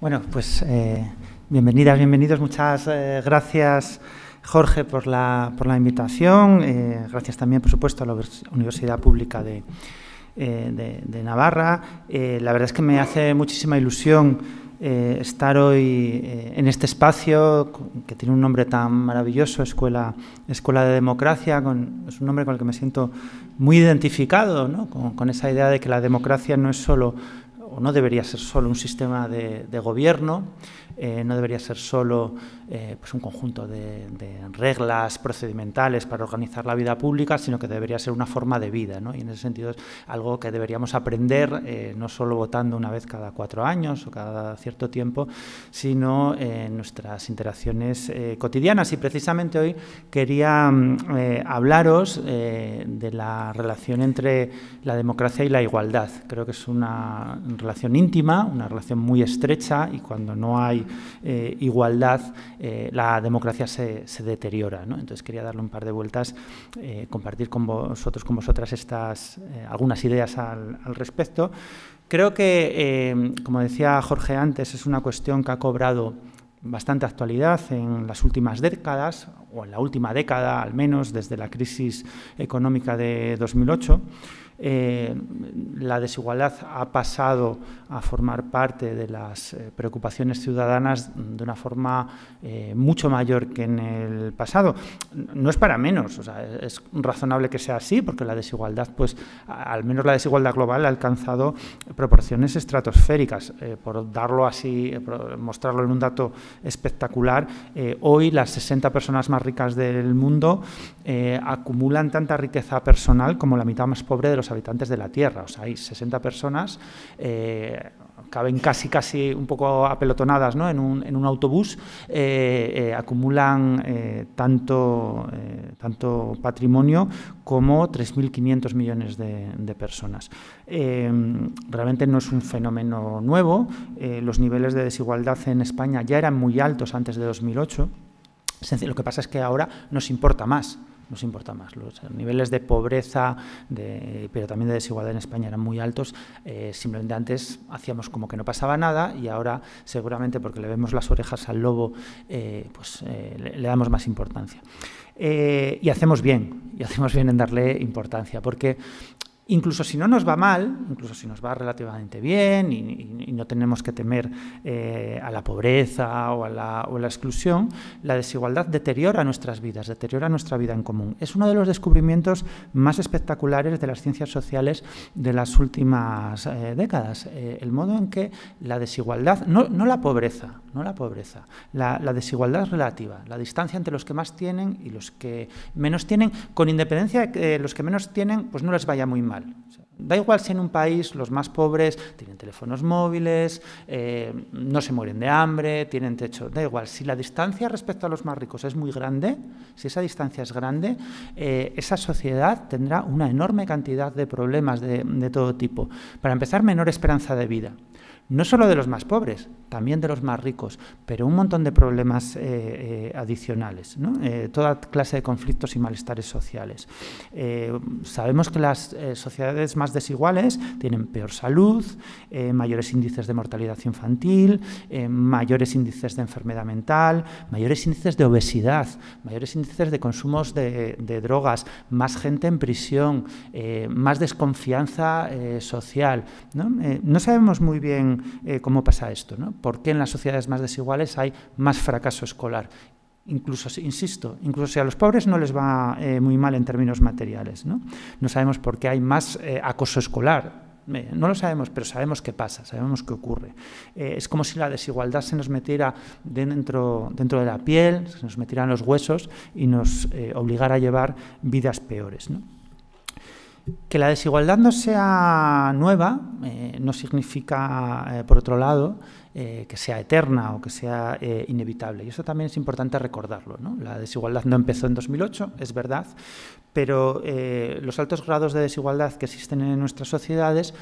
Bueno, pues eh, bienvenidas, bienvenidos. Muchas eh, gracias, Jorge, por la, por la invitación. Eh, gracias también, por supuesto, a la Universidad Pública de, de, Navarra. la verdad es que me hace muchísima ilusión estar hoy en este espacio que tiene un nombre tan maravilloso, Escuela, Escuela de Democracia. Con, es un nombre con el que me siento muy identificado, ¿no? con, con esa idea de que la democracia no es solo o no debería ser solo un sistema de, de gobierno, eh, no debería ser solo eh, pues un conjunto de, reglas procedimentales para organizar la vida pública, sino que debería ser una forma de vida. Y en ese sentido es algo que deberíamos aprender, eh, no solo votando una vez cada cuatro años o cada cierto tiempo, sino en nuestras interacciones cotidianas. Y precisamente hoy quería mm, hablaros de la relación entre la democracia y la igualdad. Creo que es una relación íntima, una relación muy estrecha y cuando no hay eh, igualdad, eh, la democracia se, deteriora. ¿no? Entonces quería darle un par de vueltas, eh, compartir con vosotros, con vosotras estas, algunas ideas al, respecto. Creo que, como decía Jorge antes, es una cuestión que ha cobrado bastante actualidad en las últimas décadas, o en la última década al menos, desde la crisis económica de 2008, eh, la desigualdad ha pasado a formar parte de las eh, preocupaciones ciudadanas de una forma eh, mucho mayor que en el pasado. No es para menos, es razonable que sea así, porque la desigualdad, pues al menos la desigualdad global ha alcanzado proporciones estratosféricas. por darlo así, por mostrarlo en un dato espectacular, hoy las 60 personas más ricas del mundo eh, acumulan tanta riqueza personal como la mitad más pobre de los habitantes de la Tierra. O sea, hay 60 personas, eh, caben casi, casi un poco apelotonadas ¿no? en, un, autobús, eh, acumulan tanto, tanto patrimonio como 3.500 millones de, de personas. realmente no es un fenómeno nuevo, los niveles de desigualdad en España ya eran muy altos antes de 2008. Lo que pasa es que ahora nos importa más nos importa más. Los niveles de pobreza, pero también de desigualdad en España eran muy altos. Eh, simplemente antes hacíamos como que no pasaba nada y ahora seguramente porque le vemos las orejas al lobo, eh, pues eh, le, damos más importancia. y hacemos bien, y hacemos bien en darle importancia, porque incluso si no nos va mal, incluso si nos va relativamente bien y, no tenemos que temer eh, a la pobreza o a la, exclusión, la desigualdad deteriora nuestras vidas, deteriora nuestra vida en común. Es uno de los descubrimientos más espectaculares de las ciencias sociales de las últimas eh, décadas, eh, el modo en que la desigualdad, no, la pobreza, no la pobreza, la desigualdad relativa, la distancia entre los que más tienen y los que menos tienen, con independencia de que los que menos tienen, pues no les vaya muy mal da igual si en un país los más pobres tienen teléfonos móviles, eh, no se mueren de hambre, tienen techo, da igual. Si la distancia respecto a los más ricos es muy grande, si esa distancia es grande, eh, esa sociedad tendrá una enorme cantidad de problemas de todo tipo. Para empezar, menor esperanza de vida no solo de los más pobres, también de los más ricos, pero un montón de problemas eh, eh, adicionales, eh, toda clase de conflictos y malestares sociales. sabemos que las sociedades más desiguales tienen peor salud, mayores índices de mortalidad infantil, mayores índices de enfermedad mental, mayores índices de obesidad, mayores índices de consumos de, drogas, más gente en prisión, más desconfianza social. no sabemos muy bien eh, cómo pasa esto, ¿no? ¿Por qué en las sociedades más desiguales hay más fracaso escolar? Incluso, insisto, incluso si a los pobres no les va eh, muy mal en términos materiales, ¿no? No sabemos por qué hay más eh, acoso escolar, no lo sabemos, pero sabemos qué pasa, sabemos qué ocurre. es como si la desigualdad se nos metiera dentro, de la piel, se nos metiera en los huesos y nos obligara a llevar vidas peores. ¿no? Que la desigualdad no sea nueva eh, no significa, eh, por otro lado, eh, que sea eterna o que sea eh, inevitable. Y eso también es importante recordarlo. La desigualdad no empezó en 2008, es verdad, pero eh, los altos grados de desigualdad que existen en nuestras sociedades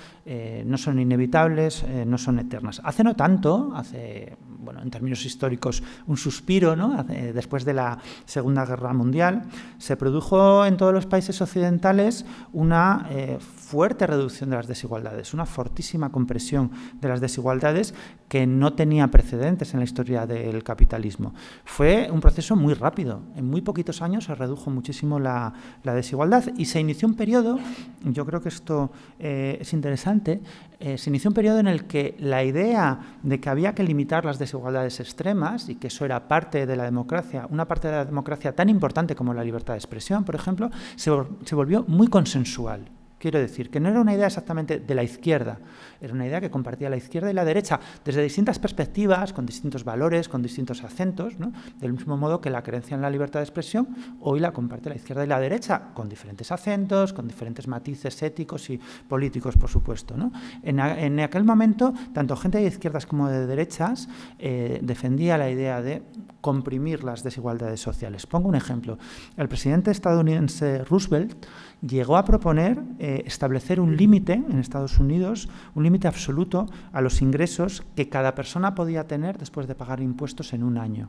no son inevitables, no son eternas. Hace no tanto, hace, bueno, en términos históricos, un suspiro, ¿no? después de la Segunda Guerra Mundial, se produjo en todos los países occidentales una fuerte reducción de las desigualdades, una fortísima compresión de las desigualdades que no tenía precedentes en la historia del capitalismo. Fue un proceso muy rápido. En muy poquitos años se redujo muchísimo la, desigualdad y se inició un periodo, yo creo que esto eh, es interesante, eh, se inició un periodo en el que la idea de que había que limitar las desigualdades extremas y que eso era parte de la democracia, una parte de la democracia tan importante como la libertad de expresión, por ejemplo, se volvió muy consensual. Quiero decir, que no era una idea exactamente de la izquierda, era una idea que compartía la izquierda y la derecha, desde distintas perspectivas, con distintos valores, con distintos acentos, del mismo modo que la creencia en la libertad de expresión hoy la comparte la izquierda y la derecha, con diferentes acentos, con diferentes matices éticos y políticos, por supuesto. En, aquel momento, tanto gente de izquierdas como de derechas eh, defendía la idea de comprimir las desigualdades sociales. Pongo un ejemplo. El presidente estadounidense Roosevelt llegó a proponer... Eh, establecer un límite en Estados Unidos, un límite absoluto a los ingresos que cada persona podía tener después de pagar impuestos en un año.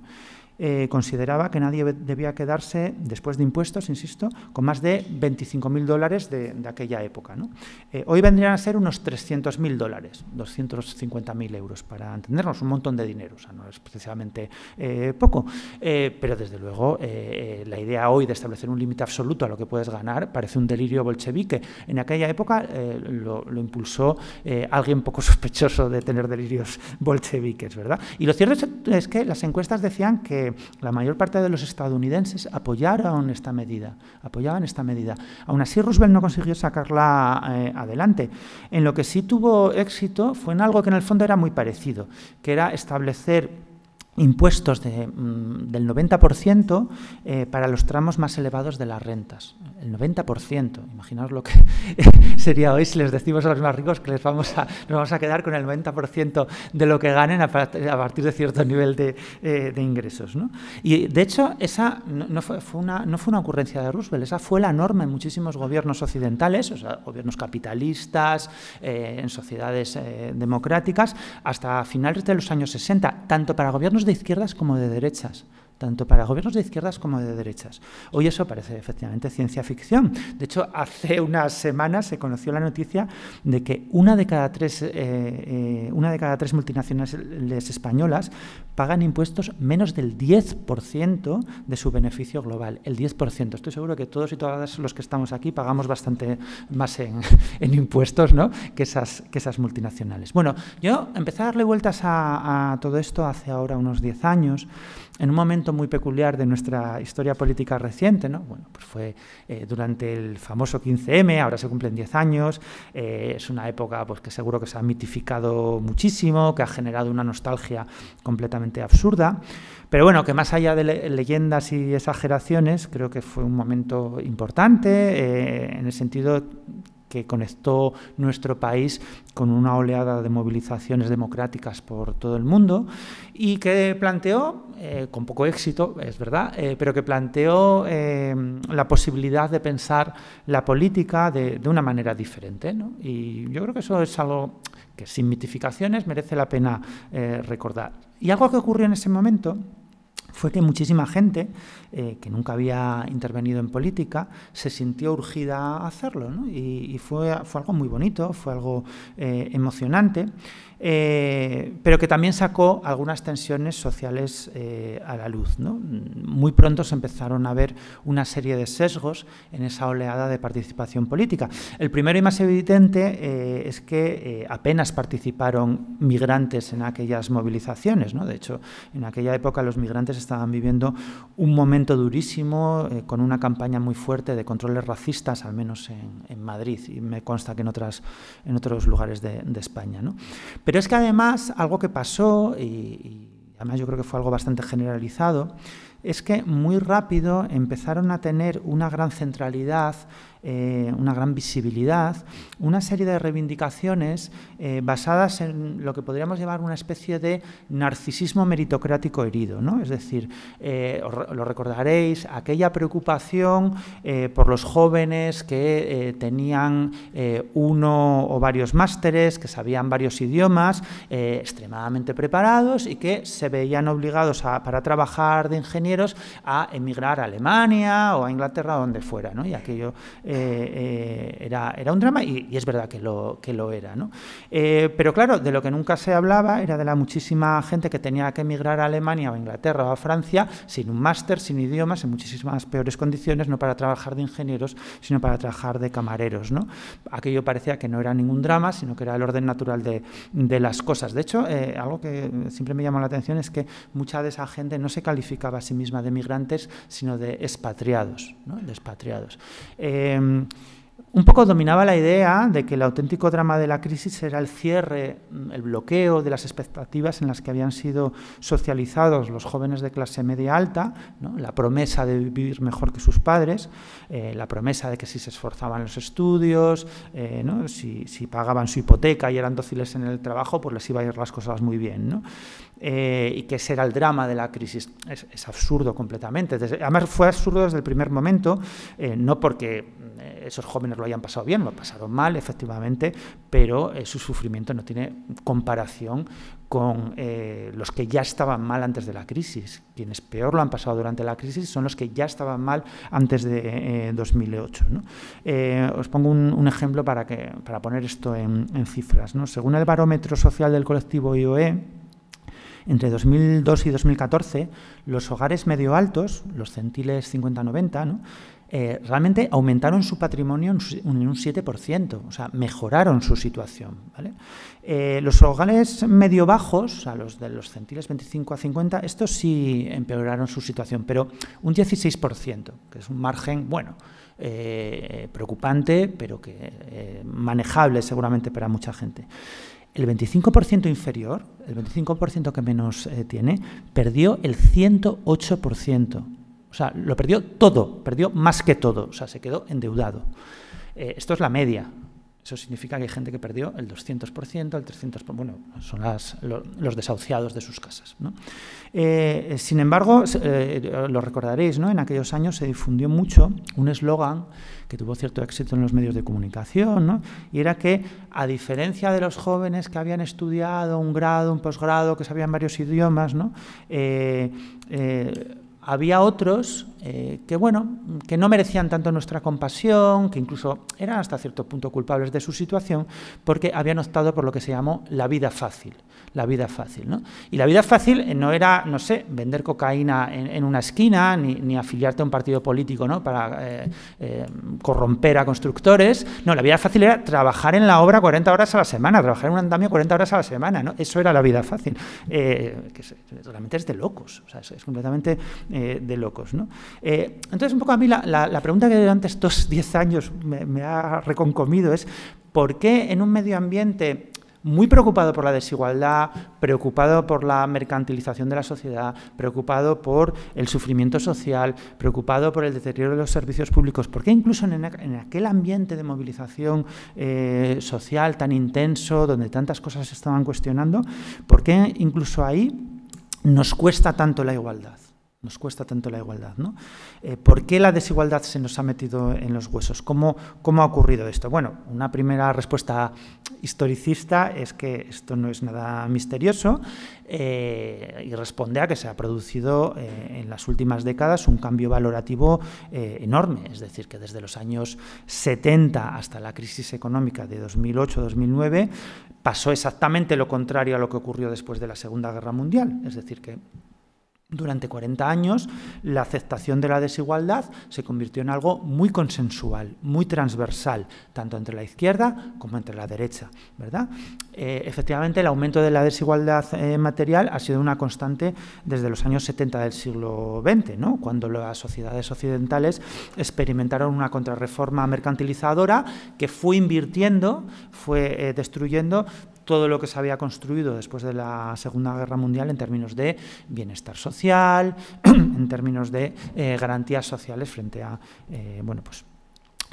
Eh, consideraba que nadie debía quedarse, después de impuestos, insisto, con más de 25.000 dólares de, aquella época. Eh, hoy vendrían a ser unos 300.000 dólares, 250.000 euros, para entendernos, un montón de dinero, o sea, no es precisamente eh, poco. pero desde luego, la idea hoy de establecer un límite absoluto a lo que puedes ganar parece un delirio bolchevique. En aquella época lo, lo, impulsó alguien poco sospechoso de tener delirios bolcheviques, ¿verdad? Y lo cierto es que las encuestas decían que la mayor parte de los estadounidenses apoyaron esta medida, apoyaban esta medida. Aún así, Roosevelt no consiguió sacarla eh, adelante. En lo que sí tuvo éxito fue en algo que en el fondo era muy parecido, que era establecer impuestos mm, del 90% eh, para los tramos más elevados de las rentas. El 90%. Imaginaos lo que sería hoy si les decimos a los más ricos que les vamos a, nos vamos a quedar con el 90% de lo que ganen a, partir de cierto nivel de, eh, ingresos. Y de hecho, esa no fue, una, no fue una ocurrencia de Roosevelt, esa fue la norma en muchísimos gobiernos occidentales, o gobiernos capitalistas, eh, en sociedades democráticas, hasta finales de los años 60, tanto para gobiernos de izquierdas como de derechas tanto para gobiernos de izquierdas como de derechas. Hoy eso parece efectivamente ciencia ficción. De hecho, hace unas semanas se conoció la noticia de que una de cada tres, eh, eh, una de cada tres multinacionales españolas pagan impuestos menos del 10% de su beneficio global. El 10%. Estoy seguro que todos y todas los que estamos aquí pagamos bastante más en, impuestos ¿no? que, esas, que esas multinacionales. Bueno, yo empecé a darle vueltas a, a todo esto hace ahora unos 10 años, en un momento muy peculiar de nuestra historia política reciente, Bueno, pues fue eh, durante el famoso 15M, ahora se cumplen 10 años, eh, es una época pues, que seguro que se ha mitificado muchísimo, que ha generado una nostalgia completamente absurda, pero bueno, que más allá de leyendas y exageraciones, creo que fue un momento importante eh, en el sentido que conectó nuestro país con una oleada de movilizaciones democráticas por todo el mundo y que planteó, eh, con poco éxito, es verdad, eh, pero que planteó eh, la posibilidad de pensar la política de, una manera diferente. Y yo creo que eso es algo que sin mitificaciones merece la pena recordar. Y algo que ocurrió en ese momento fue que muchísima gente eh, que nunca había intervenido en política, se sintió urgida a hacerlo. Y, fue, fue, algo muy bonito, fue algo eh, emocionante, eh, pero que también sacó algunas tensiones sociales a la luz. Muy pronto se empezaron a ver una serie de sesgos en esa oleada de participación política. El primero y más evidente es que apenas participaron migrantes en aquellas movilizaciones. De hecho, en aquella época los migrantes estaban viviendo un momento durísimo, eh, con una campaña muy fuerte de controles racistas, al menos en, Madrid, y me consta que en, otras, en otros lugares de, España. Pero es que además, algo que pasó, y, y además yo creo que fue algo bastante generalizado, es que muy rápido empezaron a tener una gran centralidad eh, una gran visibilidad, una serie de reivindicaciones eh, basadas en lo que podríamos llamar una especie de narcisismo meritocrático herido. ¿no? Es decir, eh, lo recordaréis, aquella preocupación por los jóvenes que tenían uno o varios másteres, que sabían varios idiomas, extremadamente preparados y que se veían obligados a, para trabajar de ingenieros a emigrar a Alemania o a Inglaterra o donde fuera. Y aquello eh, eh, era, era un drama y, es verdad que lo, que lo era. Eh, pero claro, de lo que nunca se hablaba era de la muchísima gente que tenía que emigrar a Alemania o a Inglaterra o a Francia sin un máster, sin idiomas, en muchísimas peores condiciones, no para trabajar de ingenieros, sino para trabajar de camareros. ¿no? Aquello parecía que no era ningún drama, sino que era el orden natural de, las cosas. De hecho, algo que siempre me llamó la atención es que mucha de esa gente no se calificaba a sí misma de migrantes, sino de expatriados, ¿no? de expatriados. um, un poco dominaba la idea de que el auténtico drama de la crisis era el cierre, mm, el bloqueo de las expectativas en las que habían sido socializados los jóvenes de clase media alta, la promesa de vivir mejor que sus padres, eh, la promesa de que si se esforzaban los estudios, eh, si, pagaban su hipoteca y eran dóciles en el trabajo, pues les iba a ir las cosas muy bien. Eh, y que ese era el drama de la crisis. Es, absurdo completamente. además fue absurdo desde el primer momento, no porque esos jóvenes lo hayan pasado bien, lo pasado mal, efectivamente, pero eh, su sufrimiento no tiene comparación con eh, los que ya estaban mal antes de la crisis. Quienes peor lo han pasado durante la crisis son los que ya estaban mal antes de 2008. Eh, os pongo un, ejemplo para, que, para poner esto en, cifras. Según el barómetro social del colectivo IOE, entre 2002 y 2014, los hogares medio altos, los centiles 50-90, ¿no? Eh, realmente aumentaron su patrimonio en, un 7%, o sea, mejoraron su situación. Eh, los hogares medio bajos, a los de los centiles 25 a 50, estos sí empeoraron su situación, pero un 16%, que es un margen, bueno, eh, preocupante, pero que manejable seguramente para mucha gente. El 25% inferior, el 25% que menos tiene, perdió el 108%. O sea, lo perdió todo, perdió más que todo, o sea, se quedó endeudado. Eh, esto es la media. Eso significa que hay gente que perdió el 200%, el 300%, bueno, son los desahuciados de sus casas. Eh, eh, sin embargo, lo recordaréis, ¿no? en aquellos años se difundió mucho un eslogan que tuvo cierto éxito en los medios de comunicación, ¿no? y era que, a diferencia de los jóvenes que habían estudiado un grado, un posgrado, que sabían varios idiomas, ¿no? había otros eh, que, bueno, que no merecían tanto nuestra compasión, que incluso eran hasta cierto punto culpables de su situación, porque habían optado por lo que se llamó la vida fácil. La vida fácil, Y la vida fácil eh, no era, no sé, vender cocaína en, una esquina, ni, afiliarte a un partido político, Para eh, corromper a constructores. No, la vida fácil era trabajar en la obra 40 horas a la semana, trabajar en un andamio 40 horas a la semana, ¿no? Eso era la vida fácil. que realmente es de locos, o sea, es completamente eh, de locos. ¿no? Eh, entonces, un poco a mí la, pregunta que durante estos 10 años me, ha reconcomido es, ¿por qué en un medio ambiente muy preocupado por la desigualdad, preocupado por la mercantilización de la sociedad, preocupado por el sufrimiento social, preocupado por el deterioro de los servicios públicos, por qué incluso en, aquel ambiente de movilización eh, social tan intenso, donde tantas cosas se estaban cuestionando, ¿por qué incluso ahí nos cuesta tanto la igualdad? Nos cuesta tanto la igualdad, ¿no? Eh, ¿Por qué la desigualdad se nos ha metido en los huesos? ¿Cómo, ha ocurrido esto? Bueno, una primera respuesta historicista es que esto no es nada misterioso eh, y responde a que se ha producido eh, en las últimas décadas un cambio valorativo enorme. Es decir, que desde los años 70 hasta la crisis económica de 2008-2009 pasó exactamente lo contrario a lo que ocurrió después de la Segunda Guerra Mundial. Es decir, que durante 40 años, la aceptación de la desigualdad se convirtió en algo muy consensual, muy transversal, tanto entre la izquierda como entre la derecha. ¿verdad? Eh, efectivamente, el aumento de la desigualdad eh, material ha sido una constante desde los años 70 del siglo XX, cuando las sociedades occidentales experimentaron una contrarreforma mercantilizadora que fue invirtiendo, fue eh, destruyendo todo lo que se había construido después de la Segunda Guerra Mundial en términos de bienestar social, en términos de eh, garantías sociales frente a, eh, bueno, pues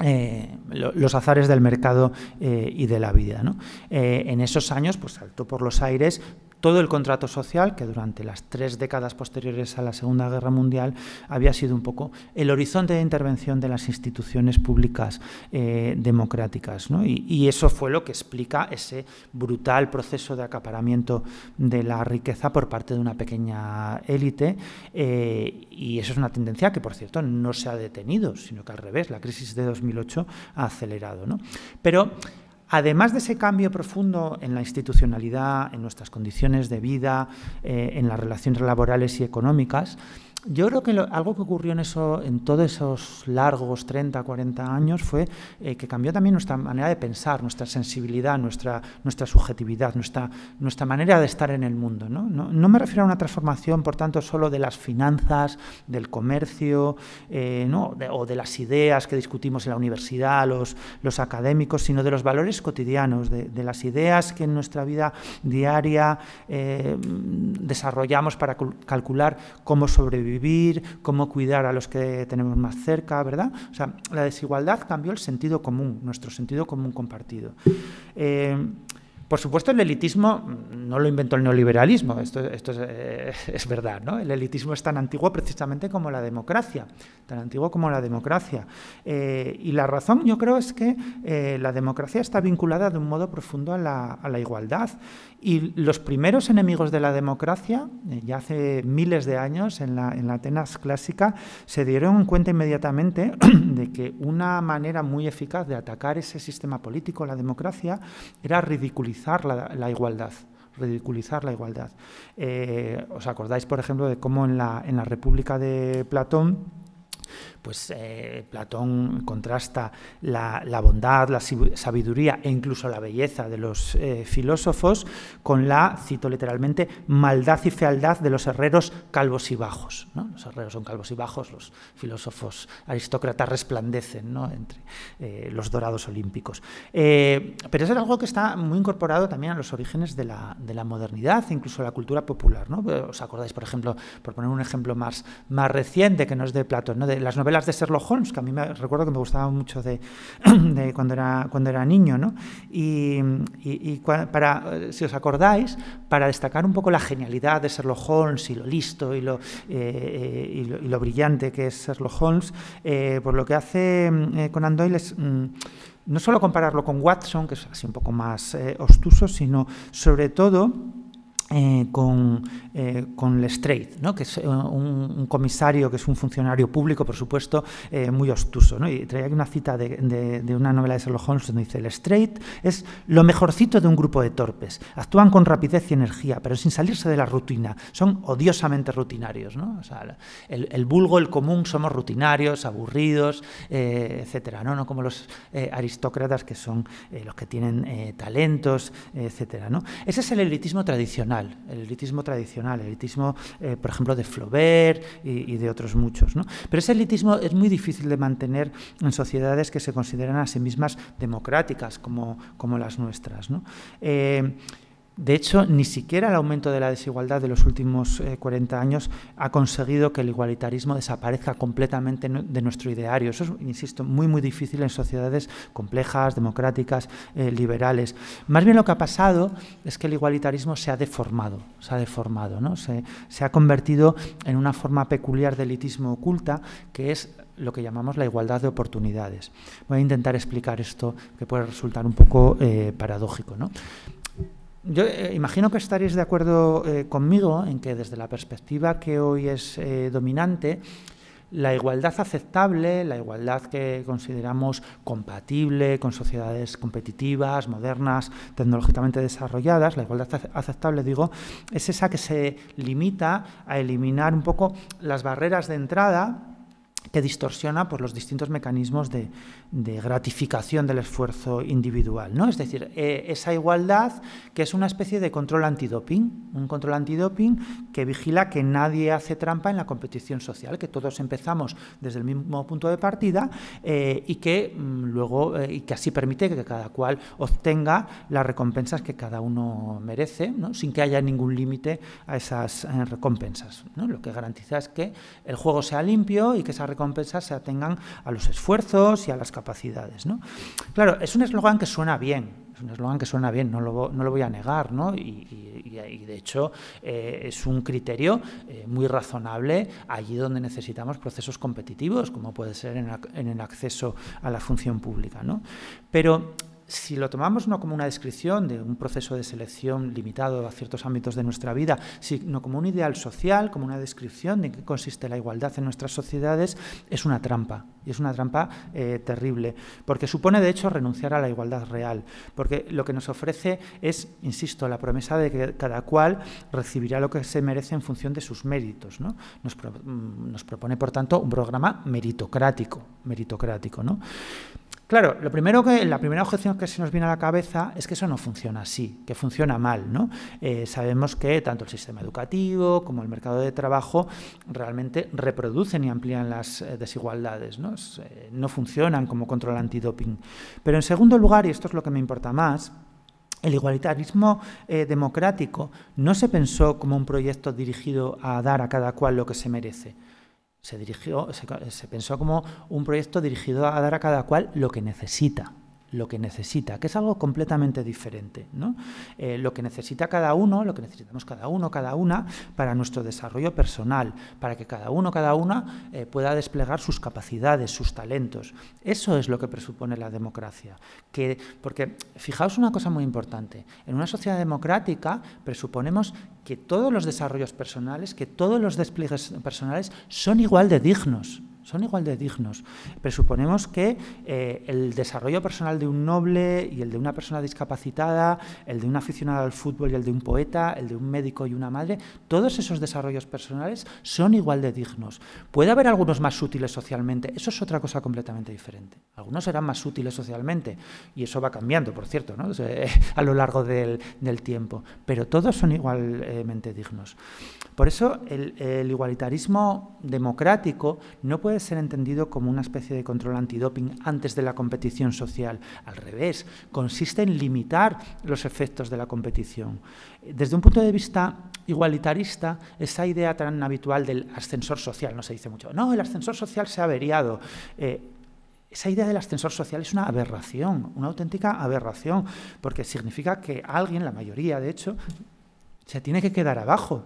eh, los azares del mercado y de la vida. en esos años pues, saltó por los aires todo el contrato social, que durante las tres décadas posteriores a la Segunda Guerra Mundial había sido un poco el horizonte de intervención de las instituciones públicas eh, democráticas. Y, eso fue lo que explica ese brutal proceso de acaparamiento de la riqueza por parte de una pequeña élite. Eh, y eso es una tendencia que, por cierto, no se ha detenido, sino que al revés, la crisis de 2008 ha acelerado. ¿no? Pero además de ese cambio profundo en la institucionalidad, en nuestras condiciones de vida, eh, en las relaciones laborales y económicas, yo creo que algo que ocurrió en, eso, en todos esos largos 30, 40 años fue eh, que cambió también nuestra manera de pensar, nuestra sensibilidad, nuestra, nuestra subjetividad, nuestra, nuestra manera de estar en el mundo. ¿no? me refiero a una transformación, por tanto, solo de las finanzas, del comercio eh, o de las ideas que discutimos en la universidad, los, los académicos, sino de los valores cotidianos, de, las ideas que en nuestra vida diaria eh, desarrollamos para calcular cómo sobrevivir vivir, cómo cuidar a los que tenemos más cerca, ¿verdad? O sea, la desigualdad cambió el sentido común, nuestro sentido común compartido. Eh, por supuesto, el elitismo no lo inventó el neoliberalismo, esto, eh, es, verdad. ¿no? El elitismo es tan antiguo precisamente como la democracia, tan antiguo como la democracia. Eh, y la razón, yo creo, es que eh, la democracia está vinculada de un modo profundo a la, igualdad. Y los primeros enemigos de la democracia, ya hace miles de años, en la, en la Atenas clásica, se dieron cuenta inmediatamente de que una manera muy eficaz de atacar ese sistema político, la democracia, era ridiculizar ridiculizar la, igualdad ridiculizar la igualdad. Eh, ¿Os acordáis, por ejemplo, de cómo en la, en la República de Platón pues eh, Platón contrasta la, bondad, la sabiduría e incluso la belleza de los eh, filósofos con la, cito literalmente, maldad y fealdad de los herreros calvos y bajos. ¿no? Los herreros son calvos y bajos, los filósofos aristócratas resplandecen entre eh, los dorados olímpicos. pero eso es algo que está muy incorporado también a los orígenes de la, modernidad, incluso a la cultura popular. ¿no? Os acordáis, por ejemplo, por poner un ejemplo más, reciente que no es de Platón, ¿no? las novelas de Sherlock Holmes, que a mí me recuerdo que me gustaba mucho de, cuando, era, cuando era niño, ¿no? Y, para, eh, si os acordáis, para destacar un poco la genialidad de Sherlock Holmes y lo listo y lo, eh, eh, lo, brillante que es Sherlock Holmes, por lo que hace mm, Conan Doyle es... Mm, no solo compararlo con Watson, que es así un poco más ostuso, sino sobre todo eh, con, eh, con Lestrade, ¿no? que es eh, un, comisario, que es un funcionario público, por supuesto, eh, muy ostuso, Y traía aquí una cita de, una novela de Sherlock Holmes donde dice, Lestrade es lo mejorcito de un grupo de torpes. Actúan con rapidez y energía, pero sin salirse de la rutina. Son odiosamente rutinarios. el, vulgo, el común, somos rutinarios, aburridos, etcétera, ¿no? no como los aristócratas que son los que tienen talentos, etcétera. ¿no? Ese es el elitismo tradicional el elitismo tradicional, el elitismo, eh, por ejemplo, de Flaubert y, de otros muchos. ¿no? Pero ese elitismo es muy difícil de mantener en sociedades que se consideran a sí mismas democráticas, como, como las nuestras. ¿no? Eh, de hecho, ni siquiera el aumento de la desigualdad de los últimos 40 eh, años ha conseguido que el igualitarismo desaparezca completamente de nuestro ideario. Eso es, insisto, muy, muy difícil en sociedades complejas, democráticas, eh, liberales. Más bien lo que ha pasado es que el igualitarismo se ha deformado, se ha deformado, ¿no? se, ha convertido en una forma peculiar de elitismo oculta que es lo que llamamos la igualdad de oportunidades. Voy a intentar explicar esto, que puede resultar un poco eh, paradójico. Yo eh, imagino que estaréis de acuerdo eh, conmigo en que desde la perspectiva que hoy es eh, dominante, la igualdad aceptable, la igualdad que consideramos compatible con sociedades competitivas, modernas, tecnológicamente desarrolladas, la igualdad aceptable, digo, es esa que se limita a eliminar un poco las barreras de entrada que distorsiona por pues, los distintos mecanismos de, gratificación del esfuerzo individual. ¿no? Es decir, eh, esa igualdad que es una especie de control antidoping, un control antidoping que vigila que nadie hace trampa en la competición social, que todos empezamos desde el mismo punto de partida eh, y que mm, luego eh, y que así permite que cada cual obtenga las recompensas que cada uno merece, sin que haya ningún límite a esas recompensas. Lo que garantiza es que el juego sea limpio y que esa recompensas se atengan a los esfuerzos y a las capacidades. ¿no? Claro, es un eslogan que suena bien, es un eslogan que suena bien, no lo, no lo, voy a negar, ¿no? y, de hecho eh, es un criterio eh, muy razonable allí donde necesitamos procesos competitivos, como puede ser en, en el acceso a la función pública. ¿no? Pero si lo tomamos no como una descripción de un proceso de selección limitado a ciertos ámbitos de nuestra vida, sino como un ideal social, como una descripción de qué consiste la igualdad en nuestras sociedades, es una trampa. Y es una trampa eh, terrible, porque supone de hecho renunciar a la igualdad real, porque lo que nos ofrece es, insisto, la promesa de que cada cual recibirá lo que se merece en función de sus méritos. ¿no? Nos, mm, nos propone, por tanto, un programa meritocrático, meritocrático ¿no? Claro, lo primero que, la primera objeción que se nos viene a la cabeza es que eso no funciona así, que funciona mal, ¿no? Eh, sabemos que tanto el sistema educativo como el mercado de trabajo realmente reproducen y amplían las eh, desigualdades, ¿no? Eh, no funcionan como control antidoping. Pero en segundo lugar, y esto es lo que me importa más, el igualitarismo democrático no se pensó como un proyecto dirigido a dar a cada cual lo que se merece. Se, dirigió, se, pensó como un proyecto dirigido a dar a cada cual lo que necesita lo que necesita, que es algo completamente diferente. ¿no? Eh, lo que necesita cada uno, lo que necesitamos cada uno, cada una, para nuestro desarrollo personal, para que cada uno, cada una eh, pueda desplegar sus capacidades, sus talentos. Eso es lo que presupone la democracia. Que, porque fijaos una cosa muy importante, en una sociedad democrática presuponemos que todos los desarrollos personales, que todos los despliegues personales son igual de dignos son igual de dignos. Presuponemos que eh, el desarrollo personal de un noble y el de una persona discapacitada, el de un aficionado al fútbol y el de un poeta, el de un médico y una madre, todos esos desarrollos personales son igual de dignos. Puede haber algunos más útiles socialmente, eso es otra cosa completamente diferente. Algunos serán más útiles socialmente y eso va cambiando, por cierto, eh, a lo largo del, del tiempo, pero todos son igualmente dignos. Por eso el, igualitarismo democrático no puede ser entendido como una especie de control antidoping antes de la competición social. Al revés, consiste en limitar los efectos de la competición. Desde un punto de vista igualitarista, esa idea tan habitual del ascensor social, no se dice mucho, no, el ascensor social se ha averiado. Eh, esa idea del ascensor social es una aberración, una auténtica aberración, porque significa que alguien, la mayoría de hecho, se tiene que quedar abajo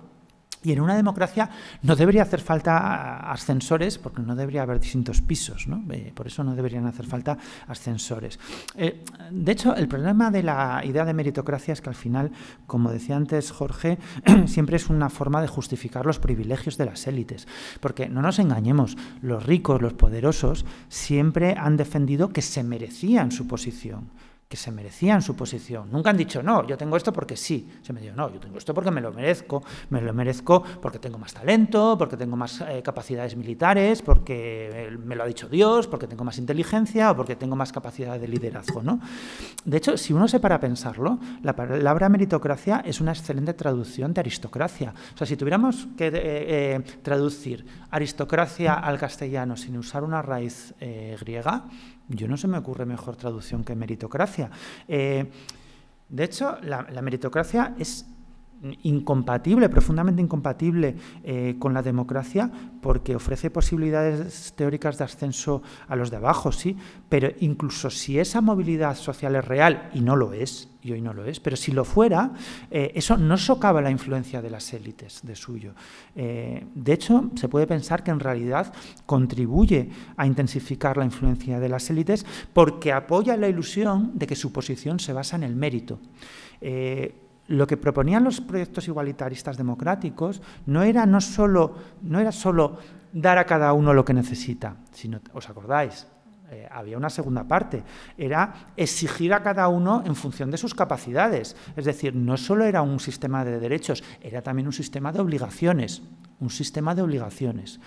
y en una democracia no debería hacer falta ascensores, porque no debería haber distintos pisos, ¿no? Eh, por eso no deberían hacer falta ascensores. Eh, de hecho, el problema de la idea de meritocracia es que al final, como decía antes Jorge, siempre es una forma de justificar los privilegios de las élites. Porque no nos engañemos, los ricos, los poderosos, siempre han defendido que se merecían su posición que se merecían su posición. Nunca han dicho, no, yo tengo esto porque sí. Se me dijo, no, yo tengo esto porque me lo merezco. Me lo merezco porque tengo más talento, porque tengo más eh, capacidades militares, porque eh, me lo ha dicho Dios, porque tengo más inteligencia o porque tengo más capacidad de liderazgo. ¿no? De hecho, si uno se para a pensarlo, la palabra meritocracia es una excelente traducción de aristocracia. O sea, si tuviéramos que eh, traducir aristocracia al castellano sin usar una raíz griega, yo no se me ocurre mejor traducción que meritocracia. Eh, de hecho, la, la meritocracia es incompatible, profundamente incompatible eh, con la democracia, porque ofrece posibilidades teóricas de ascenso a los de abajo, sí, pero incluso si esa movilidad social es real, y no lo es, y hoy no lo es, pero si lo fuera, eh, eso no socava la influencia de las élites de suyo. Eh, de hecho, se puede pensar que en realidad contribuye a intensificar la influencia de las élites porque apoya la ilusión de que su posición se basa en el mérito lo que proponían los proyectos igualitaristas democráticos no era, no solo, no era solo dar a cada uno lo que necesita, sino, ¿os acordáis? Eh, había una segunda parte, era exigir a cada uno en función de sus capacidades. Es decir, no solo era un sistema de derechos, era también un sistema de obligaciones, un sistema de obligaciones.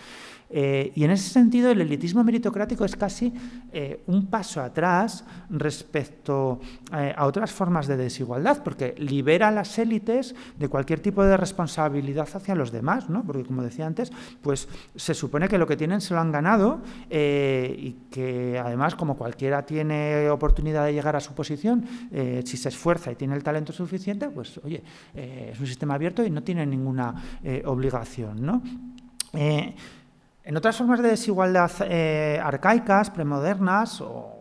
Eh, y en ese sentido, el elitismo meritocrático es casi eh, un paso atrás respecto eh, a otras formas de desigualdad, porque libera a las élites de cualquier tipo de responsabilidad hacia los demás, ¿no? porque como decía antes, pues se supone que lo que tienen se lo han ganado y que además, como cualquiera tiene oportunidad de llegar a su posición, si se esfuerza y tiene el talento suficiente, pues oye, es un sistema abierto y no tiene ninguna obligación. ¿no? En otras formas de desigualdad eh, arcaicas, premodernas o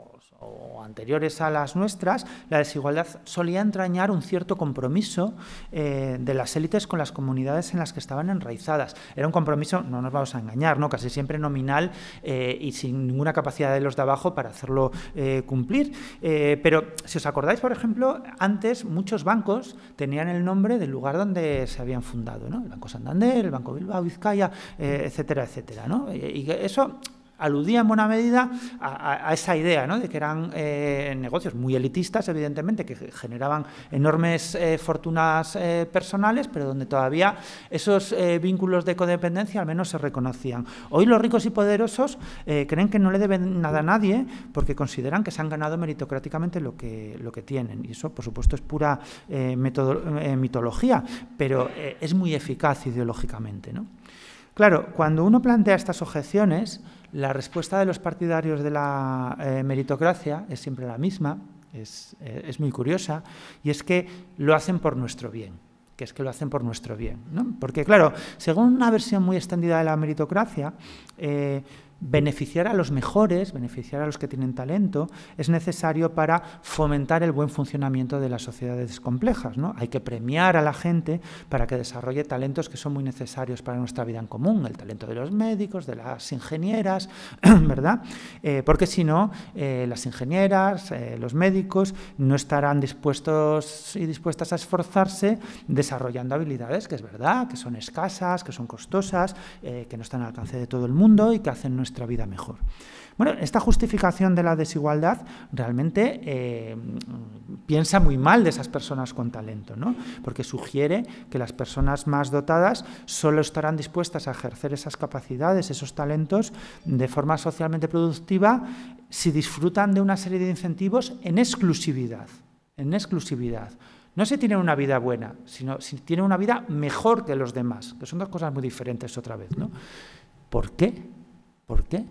anteriores a las nuestras, la desigualdad solía entrañar un cierto compromiso eh, de las élites con las comunidades en las que estaban enraizadas. Era un compromiso, no nos vamos a engañar, ¿no? casi siempre nominal eh, y sin ninguna capacidad de los de abajo para hacerlo eh, cumplir. pero si os acordáis, por ejemplo, antes muchos bancos tenían el nombre del lugar donde se habían fundado, ¿no? el Banco Santander, el Banco Bilbao, Vizcaya, etcétera, etcétera. Y eso aludía en buena medida a, esa idea de que eran eh, negocios muy elitistas, evidentemente, que generaban enormes eh, fortunas eh, personales, pero donde todavía esos vínculos de codependencia al menos se reconocían. Hoy los ricos y poderosos creen que no le deben nada a nadie porque consideran que se han ganado meritocráticamente lo que, lo que tienen. Y eso, por supuesto, es pura mitología, pero es muy eficaz ideológicamente. Claro, cuando uno plantea estas objeciones, la respuesta de los partidarios de la eh, meritocracia es siempre la misma, eh, es, muy curiosa, y es que lo hacen por nuestro bien, que es que lo hacen por nuestro bien. ¿no? Porque claro, según una versión muy extendida de la meritocracia, eh, beneficiar a los mejores, beneficiar a los que tienen talento, es necesario para fomentar el buen funcionamiento de las sociedades complejas. ¿no? Hay que premiar a la gente para que desarrolle talentos que son muy necesarios para nuestra vida en común, el talento de los médicos, de las ingenieras, ¿verdad? Eh, porque si no, eh, las ingenieras, eh, los médicos no estarán dispuestos y dispuestas a esforzarse desarrollando habilidades que es verdad, que son escasas, que son costosas, que no están al alcance de todo el mundo y que hacen nuestra nuestra vida mejor. Bueno, esta justificación de la desigualdad realmente eh, piensa muy mal de esas personas con talento, ¿no? porque sugiere que las personas más dotadas solo estarán dispuestas a ejercer esas capacidades, esos talentos, de forma socialmente productiva si disfrutan de una serie de incentivos en exclusividad. En exclusividad. No si tienen una vida buena, sino si tienen una vida mejor que los demás, que son dos cosas muy diferentes otra vez. ¿no? ¿Por qué? ¿Por qué?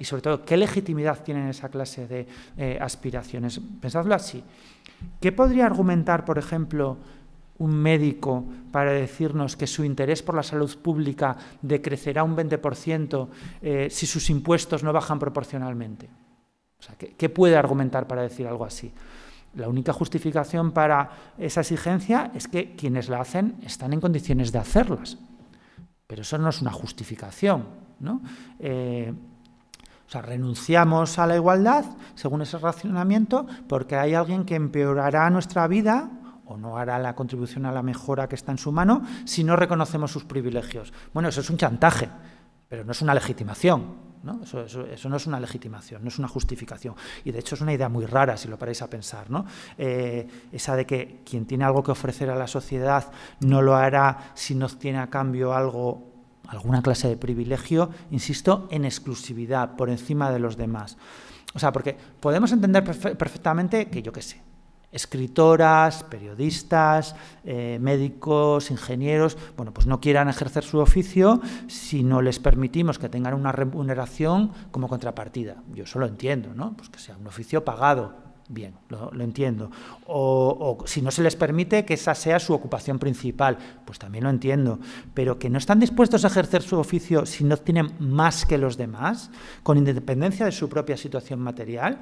y sobre todo, ¿qué legitimidad tienen esa clase de eh, aspiraciones? Pensadlo así. ¿Qué podría argumentar, por ejemplo, un médico para decirnos que su interés por la salud pública decrecerá un 20% eh, si sus impuestos no bajan proporcionalmente? sea, ¿qué, ¿qué puede argumentar para decir algo así? La única justificación para esa exigencia es que quienes la hacen están en condiciones de hacerlas. Pero eso no es una justificación, eh, o sea, renunciamos a la igualdad según ese racionamiento porque hay alguien que empeorará nuestra vida o no hará la contribución a la mejora que está en su mano si no reconocemos sus privilegios. Bueno, eso es un chantaje, pero no es una legitimación. Eso, no es una legitimación, no es una justificación. Y de hecho es una idea muy rara si lo paráis a pensar. ¿no? Eh, esa de que quien tiene algo que ofrecer a la sociedad no lo hará si no tiene a cambio algo alguna clase de privilegio, insisto, en exclusividad, por encima de los demás. O sea, porque podemos entender perfectamente que yo qué sé, escritoras, periodistas, eh, médicos, ingenieros, bueno, pues no quieran ejercer su oficio si no les permitimos que tengan una remuneración como contrapartida. Yo eso lo entiendo, ¿no? Pues que sea un oficio pagado, Bien, lo, entiendo. o, si no se les permite que esa sea su ocupación principal, pues también lo entiendo. Pero que no están dispuestos a ejercer su oficio si no tienen más que los demás, con independencia de su propia situación material,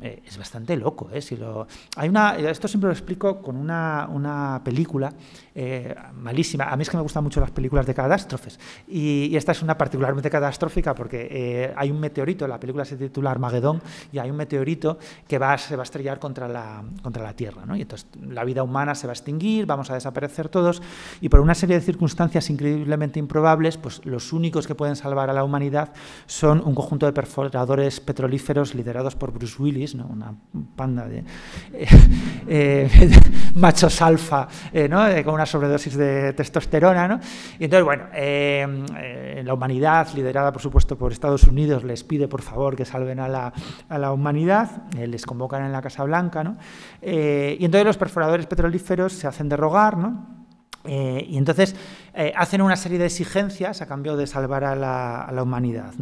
eh, es bastante loco. ¿eh? Si lo, hay una, esto siempre lo explico con una, película eh, malísima. A mí es que me gustan mucho las películas de catástrofes. Y, esta es una particularmente catastrófica porque eh, hay un meteorito, la película se titula Armagedón, y hay un meteorito que se va a estrellar contra la, contra la Tierra. ¿no? Y entonces la vida humana se va a extinguir, vamos a desaparecer todos. Y por una serie de circunstancias increíblemente improbables, pues los únicos que pueden salvar a la humanidad son un conjunto de perforadores petrolíferos liderados por Bruce Willis una panda de eh, eh, machos alfa eh, con una sobredosis de testosterona. Y entonces, bueno, la humanidad, liderada por supuesto por Estados Unidos, les pide por favor que salven a la, humanidad, les convocan en la Casa Blanca, y entonces los perforadores petrolíferos se hacen derrogar, y entonces hacen una serie de exigencias a cambio de salvar a la, humanidad,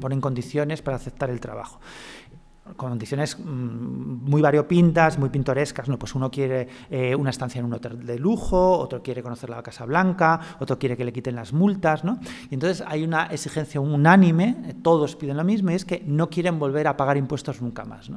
ponen condiciones para aceptar el trabajo condiciones mm, muy variopintas, muy pintorescas, ¿no? Pues uno quiere eh, una estancia en un hotel de lujo, otro quiere conocer la Casa Blanca, otro quiere que le quiten las multas, Y entonces hay una exigencia unánime, eh, todos piden lo mismo, y es que no quieren volver a pagar impuestos nunca más,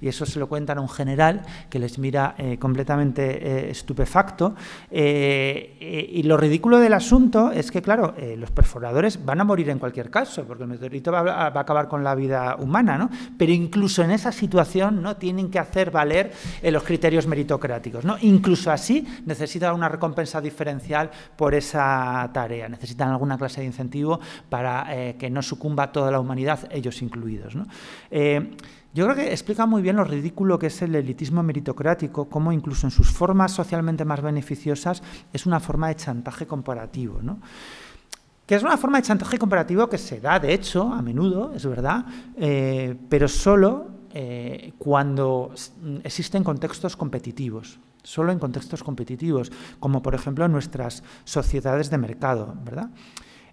Y eso se lo cuentan a un general que les mira eh, completamente estupefacto. y lo ridículo del asunto es que, claro, los perforadores van a morir en cualquier caso, porque el meteorito va, va a acabar con la vida humana, ¿no? Pero incluso en esa situación no tienen que hacer valer eh, los criterios meritocráticos. ¿no? Incluso así necesitan una recompensa diferencial por esa tarea, necesitan alguna clase de incentivo para eh, que no sucumba toda la humanidad, ellos incluidos. Eh, yo creo que explica muy bien lo ridículo que es el elitismo meritocrático, cómo incluso en sus formas socialmente más beneficiosas es una forma de chantaje comparativo. ¿no? que es una forma de chantaje comparativo que se da, de hecho, a menudo, es verdad, eh, pero solo eh, cuando mm, existen contextos competitivos, solo en contextos competitivos, como por ejemplo nuestras sociedades de mercado, ¿verdad?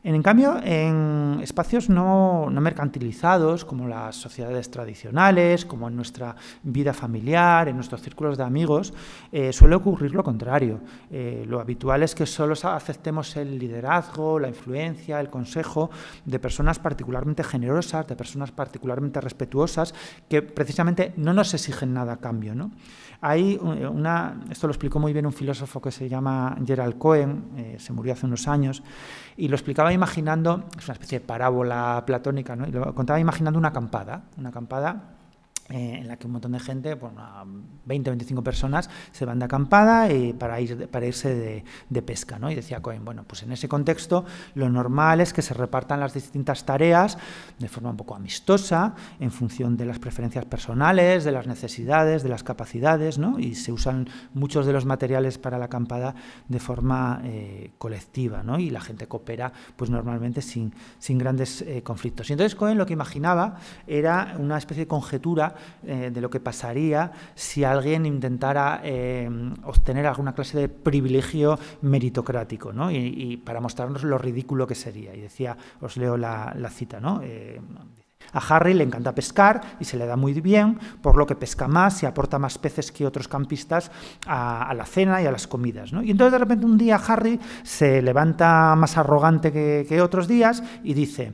En cambio, en espacios no, mercantilizados, como las sociedades tradicionales, como en nuestra vida familiar, en nuestros círculos de amigos, eh, suele ocurrir lo contrario. Eh, lo habitual es que solo aceptemos el liderazgo, la influencia, el consejo de personas particularmente generosas, de personas particularmente respetuosas, que precisamente no nos exigen nada a cambio. ¿no? Hay eh, una, esto lo explicó muy bien un filósofo que se llama Gerald Cohen, se murió hace unos años, y lo explicaba imaginando, es una especie de parábola platónica, ¿no? lo contaba imaginando una acampada, una acampada eh, en la que un montón de gente, bueno, 20 o 25 personas, se van de acampada eh, para, ir, para irse de, pesca. ¿no? Y decía Cohen, bueno, pues en ese contexto lo normal es que se repartan las distintas tareas de forma un poco amistosa, en función de las preferencias personales, de las necesidades, de las capacidades, ¿no? y se usan muchos de los materiales para la acampada de forma eh, colectiva, ¿no? y la gente coopera pues normalmente sin, sin grandes conflictos. Y entonces Cohen lo que imaginaba era una especie de conjetura eh, de lo que pasaría si alguien intentara eh, obtener alguna clase de privilegio meritocrático, ¿no? Y, para mostrarnos lo ridículo que sería. Y decía, os leo la, cita, ¿no? Eh, a Harry le encanta pescar y se le da muy bien, por lo que pesca más y aporta más peces que otros campistas a, la cena y a las comidas. Y entonces de repente un día Harry se levanta más arrogante que, que otros días y dice,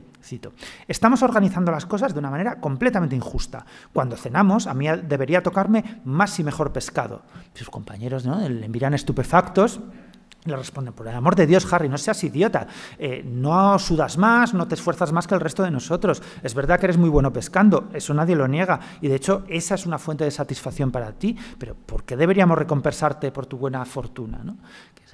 estamos organizando las cosas de una manera completamente injusta. Cuando cenamos, a mí debería tocarme más y mejor pescado. Sus compañeros ¿no? le miran estupefactos. Le responden, por el amor de Dios, Harry, no seas idiota. Eh, no sudas más, no te esfuerzas más que el resto de nosotros. Es verdad que eres muy bueno pescando, eso nadie lo niega. Y de hecho, esa es una fuente de satisfacción para ti. Pero ¿por qué deberíamos recompensarte por tu buena fortuna? ¿no?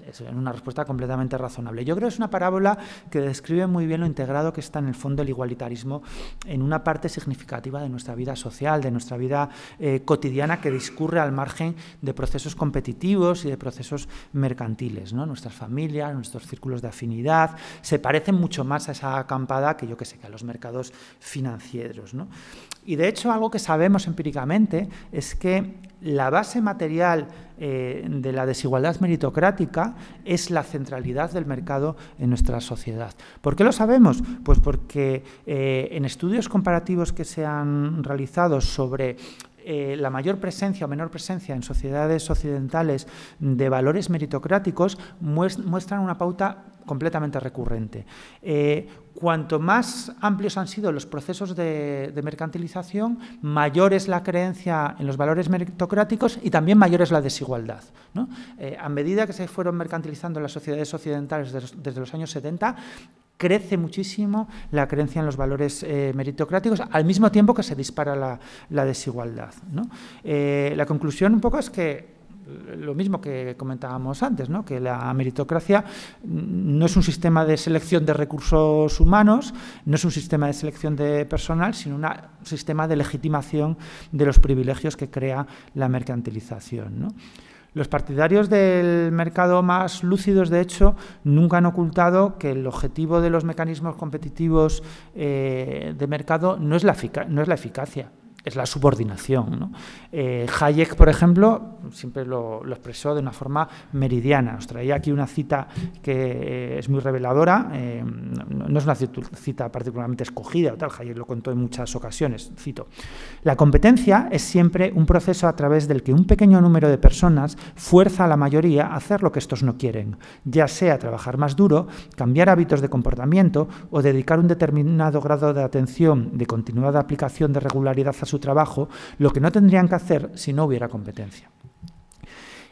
Es una respuesta completamente razonable. Yo creo que es una parábola que describe muy bien lo integrado que está en el fondo el igualitarismo en una parte significativa de nuestra vida social, de nuestra vida eh, cotidiana que discurre al margen de procesos competitivos y de procesos mercantiles. Nuestras familias, nuestros círculos de afinidad, se parecen mucho más a esa acampada que yo que sé, que a los mercados financieros. Y de hecho algo que sabemos empíricamente es que la base material eh, de la desigualdad meritocrática es la centralidad del mercado en nuestra sociedad. ¿Por qué lo sabemos? Pues porque eh, en estudios comparativos que se han realizado sobre eh, la mayor presencia o menor presencia en sociedades occidentales de valores meritocráticos muestran una pauta completamente recurrente. Eh, cuanto más amplios han sido los procesos de, mercantilización, mayor es la creencia en los valores meritocráticos y también mayor es la desigualdad. Eh, a medida que se fueron mercantilizando las sociedades occidentales desde los, años 70, crece muchísimo la creencia en los valores eh, meritocráticos, al mismo tiempo que se dispara la, desigualdad. la conclusión un poco es que lo mismo que comentábamos antes, que la meritocracia no es un sistema de selección de recursos humanos, no es un sistema de selección de personal, sino un sistema de legitimación de los privilegios que crea la mercantilización. Los partidarios del mercado más lúcidos, de hecho, nunca han ocultado que el objetivo de los mecanismos competitivos eh, de mercado no es la, no es la eficacia, es la subordinación. Eh, Hayek, por ejemplo, siempre lo, expresó de una forma meridiana. Os traía aquí una cita que eh, es muy reveladora, eh, no, es una cita particularmente escogida, o tal, Hayek lo contó en muchas ocasiones, cito. La competencia es siempre un proceso a través del que un pequeño número de personas fuerza a la mayoría a hacer lo que estos no quieren, ya sea trabajar más duro, cambiar hábitos de comportamiento o dedicar un determinado grado de atención de continuada aplicación de regularidad a su trabajo, lo que no tendrían que hacer si no hubiera competencia.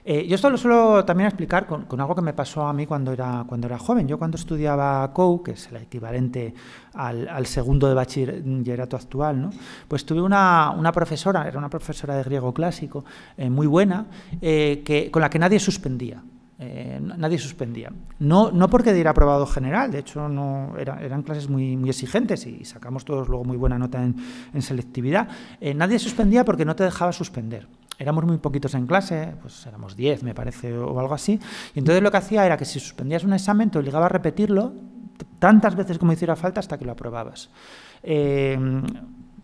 Eh, yo esto lo suelo también explicar con, algo que me pasó a mí cuando era, cuando era joven. Yo cuando estudiaba COU, que es el equivalente al, segundo de bachillerato actual, pues tuve una, profesora, era una profesora de griego clásico, eh, muy buena, eh, que, con la que nadie suspendía. Eh, nadie suspendía. No, no porque diera aprobado general, de hecho no era, eran clases muy, muy exigentes y sacamos todos luego muy buena nota en, selectividad. Eh, nadie suspendía porque no te dejaba suspender. Éramos muy poquitos en clase, pues éramos 10 me parece o algo así. Y entonces lo que hacía era que si suspendías un examen te obligaba a repetirlo tantas veces como hiciera falta hasta que lo aprobabas. Eh,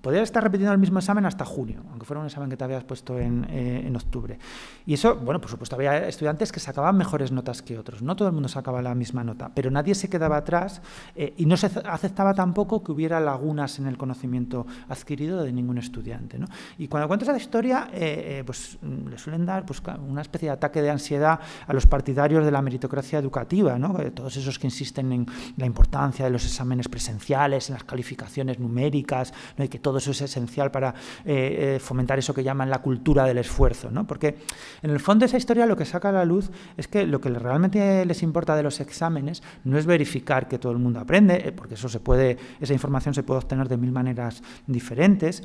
Podías estar repitiendo el mismo examen hasta junio, aunque fuera un examen que te habías puesto en, eh, en, octubre. Y eso, bueno, por supuesto, había estudiantes que sacaban mejores notas que otros. No todo el mundo sacaba la misma nota, pero nadie se quedaba atrás eh, y no se aceptaba tampoco que hubiera lagunas en el conocimiento adquirido de ningún estudiante. Y cuando cuento esa historia, eh, pues mm, le suelen dar pues, una especie de ataque de ansiedad a los partidarios de la meritocracia educativa, ¿no? todos esos que insisten en la importancia de los exámenes presenciales, en las calificaciones numéricas, ¿no? y que todo todo eso es esencial para eh, eh, fomentar eso que llaman la cultura del esfuerzo, Porque en el fondo esa historia lo que saca a la luz es que lo que realmente les importa de los exámenes no es verificar que todo el mundo aprende, eh, porque eso se puede, esa información se puede obtener de mil maneras diferentes,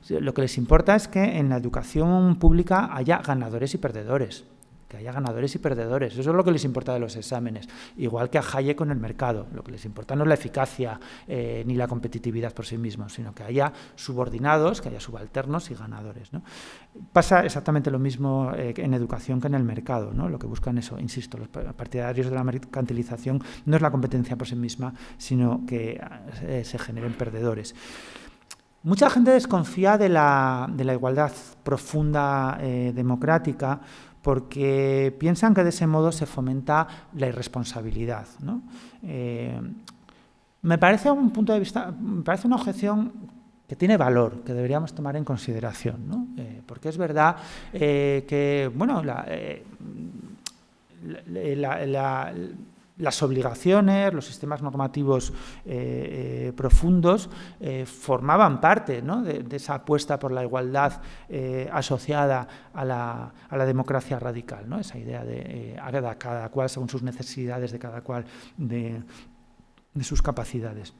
Lo que les importa es que en la educación pública haya ganadores y perdedores que haya ganadores y perdedores. Eso es lo que les importa de los exámenes. Igual que a Hayek con el mercado. Lo que les importa no es la eficacia eh, ni la competitividad por sí mismos, sino que haya subordinados, que haya subalternos y ganadores. Pasa exactamente lo mismo eh, en educación que en el mercado. ¿no? Lo que buscan eso, insisto, los partidarios de la mercantilización no es la competencia por sí misma, sino que eh, se generen perdedores. Mucha gente desconfía de la, de la igualdad profunda democrática porque piensan que de ese modo se fomenta la irresponsabilidad. Eh, me parece un punto de vista, me parece una objeción que tiene valor, que deberíamos tomar en consideración, eh, porque es verdad eh, que, bueno, la, las obligaciones, los sistemas normativos eh, eh, profundos eh, formaban parte de, esa apuesta por la igualdad asociada a la, a la, democracia radical, esa idea de cada, cual según sus necesidades, de cada cual de sus capacidades.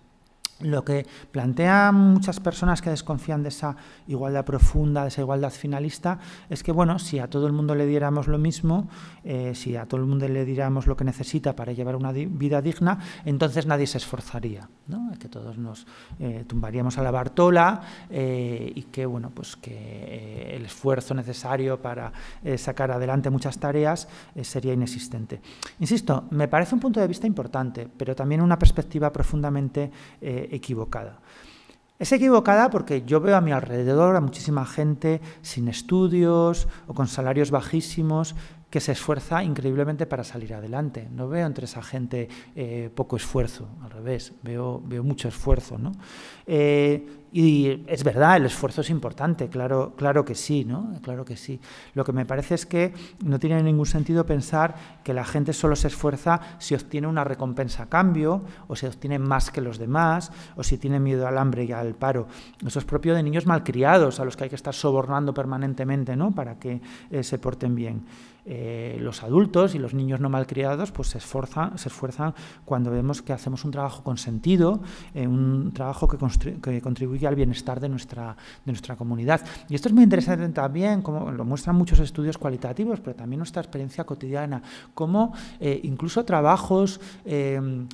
Lo que plantean muchas personas que desconfían de esa igualdad profunda, de esa igualdad finalista, es que, bueno, si a todo el mundo le diéramos lo mismo, eh, si a todo el mundo le diéramos lo que necesita para llevar una vida digna, entonces nadie se esforzaría, ¿no? Eh, que todos nos eh, tumbaríamos a la bartola y que, bueno, pues que el esfuerzo necesario para sacar adelante muchas tareas sería inexistente. Insisto, me parece un punto de vista importante, pero también una perspectiva profundamente equivocada. Es equivocada porque yo veo a mi alrededor a muchísima gente sin estudios o con salarios bajísimos que se esfuerza increíblemente para salir adelante. No veo entre esa gente eh, poco esfuerzo, al revés, veo, veo mucho esfuerzo. ¿no? Eh, y es verdad, el esfuerzo es importante, claro, claro que sí, ¿no? Claro que sí. Lo que me parece es que no tiene ningún sentido pensar que la gente solo se esfuerza si obtiene una recompensa a cambio, o si obtiene más que los demás, o si tiene miedo al hambre y al paro. Eso es propio de niños malcriados, a los que hay que estar sobornando permanentemente, ¿no? Para que eh, se porten bien. Eh, los adultos y los niños no malcriados pues se esfuerzan, se esfuerzan cuando vemos que hacemos un trabajo con sentido, eh, un trabajo que contribuye al bienestar de nuestra, de nuestra comunidad. Y esto es muy interesante también, como lo muestran muchos estudios cualitativos, pero también nuestra experiencia cotidiana, como eh, incluso trabajos... Eh,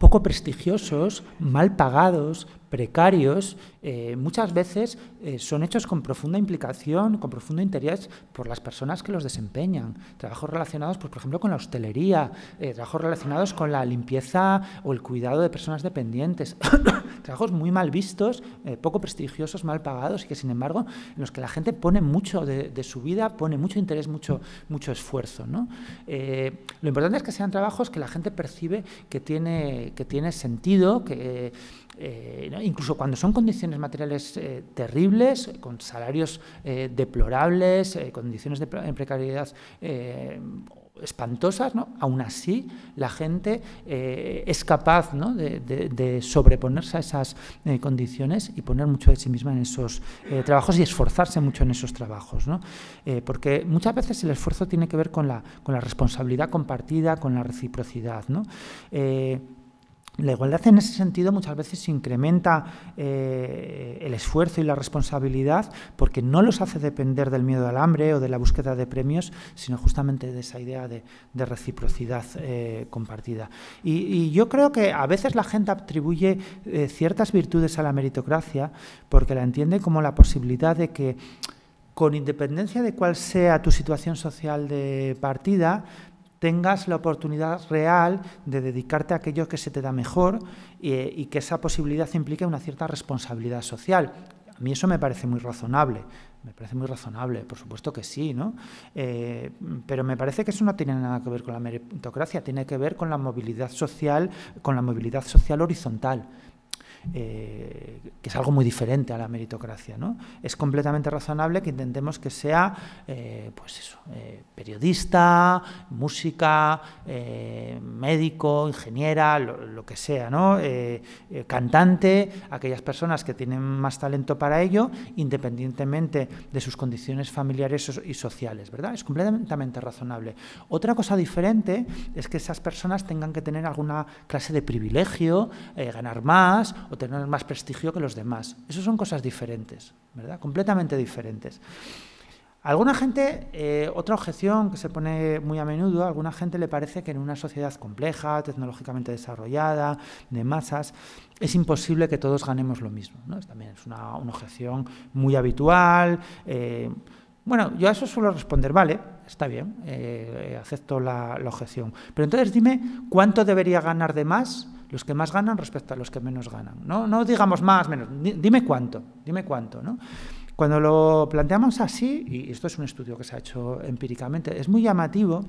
poco prestigiosos, mal pagados, precarios eh, muchas veces eh, son hechos con profunda implicación, con profundo interés por las personas que los desempeñan. Trabajos relacionados, pues, por ejemplo, con la hostelería, eh, trabajos relacionados con la limpieza o el cuidado de personas dependientes, trabajos muy mal vistos, poco prestigiosos, mal pagados y que, sin embargo, en los que la gente pone mucho de, su vida, pone mucho interés, mucho, mucho esfuerzo. ¿no? lo importante es que sean trabajos que la gente percibe que tiene, que tiene sentido, que eh, incluso cuando son condiciones materiales eh, terribles, con salarios eh, deplorables, condiciones de precariedad espantosas, ¿no? aún así la gente es capaz de, sobreponerse a esas condiciones y poner mucho de sí misma en esos trabajos y esforzarse mucho en esos trabajos. porque muchas veces el esfuerzo tiene que ver con la, con la responsabilidad compartida, con la reciprocidad. ¿no? La igualdad en ese sentido muchas veces incrementa eh, el esfuerzo y la responsabilidad porque no los hace depender del miedo al hambre o de la búsqueda de premios, sino justamente de esa idea de, reciprocidad eh, compartida. Y, yo creo que a veces la gente atribuye eh, ciertas virtudes a la meritocracia porque la entiende como la posibilidad de que con independencia de cuál sea tu situación social de partida, tengas la oportunidad real de dedicarte a aquello que se te da mejor eh, y, que esa posibilidad implique una cierta responsabilidad social. A mí eso me parece muy razonable. Me parece muy razonable, por supuesto que sí, ¿no? Eh, pero me parece que eso no tiene nada que ver con la meritocracia, tiene que ver con la movilidad social, con la movilidad social horizontal. Eh, que es algo muy diferente a la meritocracia. ¿no? Es completamente razonable que intentemos que sea eh, pues eso, eh, periodista, música, médico, ingeniera, lo, que sea, ¿no? cantante, aquellas personas que tienen más talento para ello, independientemente de sus condiciones familiares y sociales. ¿verdad? Es completamente razonable. Otra cosa diferente es que esas personas tengan que tener alguna clase de privilegio, ganar más, tener más prestigio que los demás. Eso son cosas diferentes, ¿verdad? Completamente diferentes. Alguna gente, eh, otra objeción que se pone muy a menudo, a alguna gente le parece que en una sociedad compleja, tecnológicamente desarrollada, de masas, es imposible que todos ganemos lo mismo. También es una, una, objeción muy habitual. Eh, bueno, yo a eso suelo responder, vale, está bien, eh, acepto la objeción. Pero entonces dime cuánto debería ganar de más los que más ganan respecto a los que menos ganan. No, no digamos más, menos, dime cuánto, dime cuánto, ¿no? Cuando lo planteamos así, y esto es un estudio que se ha hecho empíricamente, es muy llamativo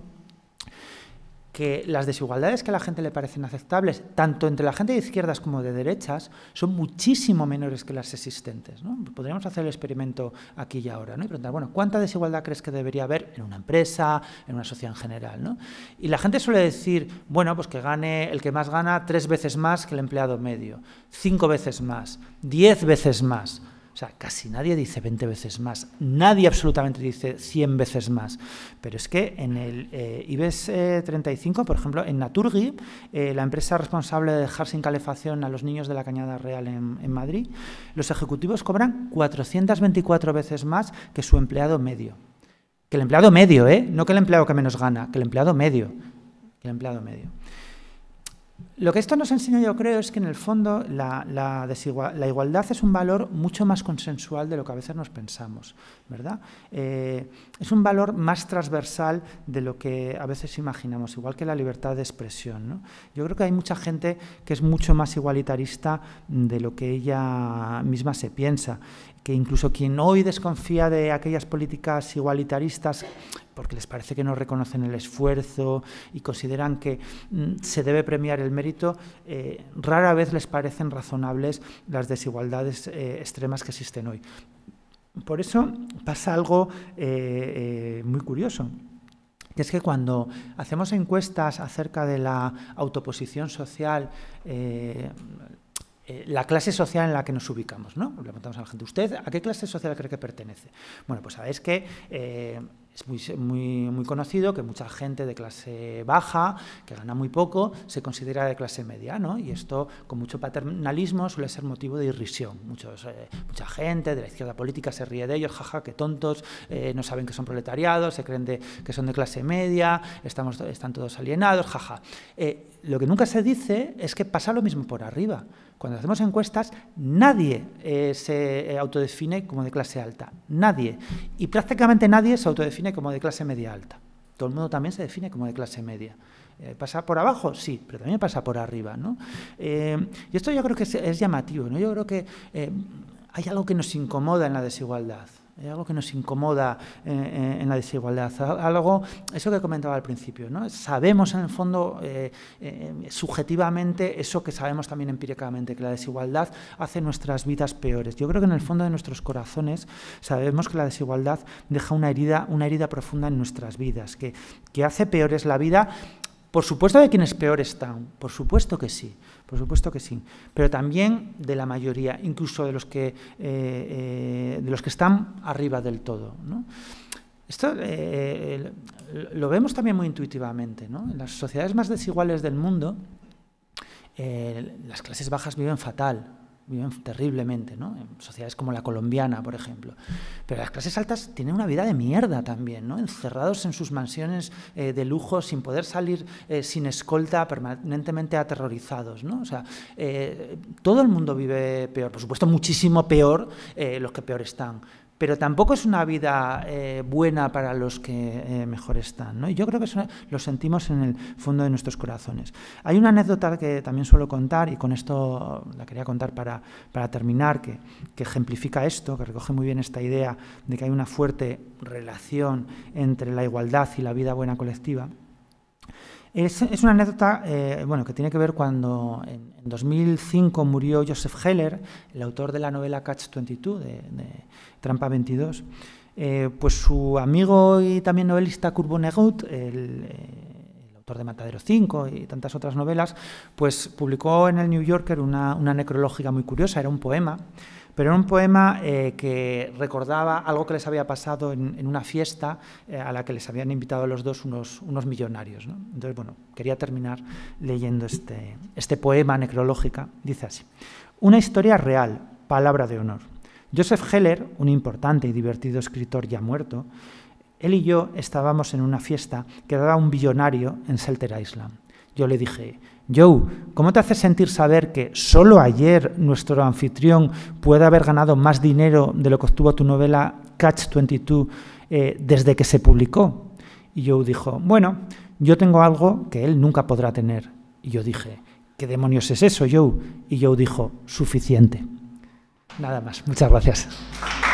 que las desigualdades que a la gente le parecen aceptables, tanto entre la gente de izquierdas como de derechas, son muchísimo menores que las existentes. ¿no? Podríamos hacer el experimento aquí y ahora y preguntar, bueno, ¿cuánta desigualdad crees que debería haber en una empresa, en una sociedad en general? Y la gente suele decir, bueno, pues que gane el que más gana tres veces más que el empleado medio, cinco veces más, diez veces más. O sea, casi nadie dice 20 veces más, nadie absolutamente dice 100 veces más. Pero es que en el eh, IBS e 35, eh, por ejemplo, en Naturgi, eh, la empresa responsable de dejar sin calefacción a los niños de la Cañada Real en, en Madrid, los ejecutivos cobran 424 veces más que su empleado medio. Que el empleado medio, ¿eh? No que el empleado que menos gana, que el empleado medio. Que el empleado medio. Lo que esto nos enseña, yo creo, es que en el fondo la, igualdad es un valor mucho más consensual de lo que a veces nos pensamos, ¿verdad? Eh, es un valor más transversal de lo que a veces imaginamos, igual que la libertad de expresión. Yo creo que hay mucha gente que es mucho más igualitarista de lo que ella misma se piensa que incluso quien hoy desconfía de aquellas políticas igualitaristas porque les parece que no reconocen el esfuerzo y consideran que mm, se debe premiar el mérito, eh, rara vez les parecen razonables las desigualdades eh, extremas que existen hoy. Por eso pasa algo eh, muy curioso que es que cuando hacemos encuestas acerca de la autoposición social, eh, eh, la clase social en la que nos ubicamos, ¿no? Le preguntamos a la gente, ¿usted a qué clase social cree que pertenece? Bueno, pues sabéis que eh, es muy, conocido que mucha gente de clase baja, que gana muy poco, se considera de clase media, ¿no? Y esto, con mucho paternalismo, suele ser motivo de irrisión. Muchos, eh, mucha gente de la izquierda política se ríe de ellos, jaja, qué tontos, no saben que son proletariados, se creen de, que son de clase media, estamos, están todos alienados, jaja. lo que nunca se dice es que pasa lo mismo por arriba. Cuando hacemos encuestas, nadie eh, se eh, autodefine como de clase alta. Nadie. Y prácticamente nadie se autodefine como de clase media alta. Todo el mundo también se define como de clase media. Eh, ¿Pasa por abajo? Sí, pero también pasa por arriba. ¿no? y esto yo creo que es, llamativo. Yo creo que hay algo que nos incomoda en la desigualdad. Hay algo que nos incomoda eh, eh, en la desigualdad, algo, eso que comentaba al principio, ¿no? Sabemos en el fondo, eh, subjetivamente, eso que sabemos también empíricamente, que la desigualdad hace nuestras vidas peores. Yo creo que en el fondo de nuestros corazones sabemos que la desigualdad deja una herida, una herida profunda en nuestras vidas, que, que hace peores la vida, por supuesto de quienes peores están, por supuesto que sí, por supuesto que sí, pero también de la mayoría, incluso de los que, eh, eh, de los que están arriba del todo. Esto eh, lo vemos también muy intuitivamente. ¿no? En las sociedades más desiguales del mundo, las clases bajas viven fatal, viven terriblemente, ¿no? En sociedades como la colombiana, por ejemplo. Pero las clases altas tienen una vida de mierda también, ¿no? Encerrados en sus mansiones eh, de lujo, sin poder salir, eh, sin escolta, permanentemente aterrorizados, ¿no? O sea, eh, todo el mundo vive peor, por supuesto, muchísimo peor los que peor están pero tampoco es una vida eh, buena para los que eh, mejor están. Y yo creo que eso lo sentimos en el fondo de nuestros corazones. Hay una anécdota que también suelo contar, y con esto la quería contar para, terminar, que ejemplifica esto, que recoge muy bien esta idea de que hay una fuerte relación entre la igualdad y la vida buena colectiva. Es, una anécdota eh, bueno, que tiene que ver cuando en, 2005 murió Joseph Heller, el autor de la novela Catch-22, de, Trampa 22. Eh, pues su amigo y también novelista Kurt Vonnegut, el, eh, autor de Matadero 5 y tantas otras novelas, pues publicó en el New Yorker una, una necrológica muy curiosa, era un poema pero era un poema eh, que recordaba algo que les había pasado en, una fiesta eh, a la que les habían invitado los dos unos, millonarios. Entonces, bueno, quería terminar leyendo este, este poema necrológica. Dice así, una historia real, palabra de honor. Joseph Heller, un importante y divertido escritor ya muerto, él y yo estábamos en una fiesta que daba un billonario en Selter Island. Yo le dije, Joe, ¿cómo te hace sentir saber que solo ayer nuestro anfitrión puede haber ganado más dinero de lo que obtuvo tu novela Catch 22 eh, desde que se publicó? Y Joe dijo, bueno, yo tengo algo que él nunca podrá tener. Y yo dije, ¿qué demonios es eso, Joe? Y Joe dijo, suficiente. Nada más, muchas gracias.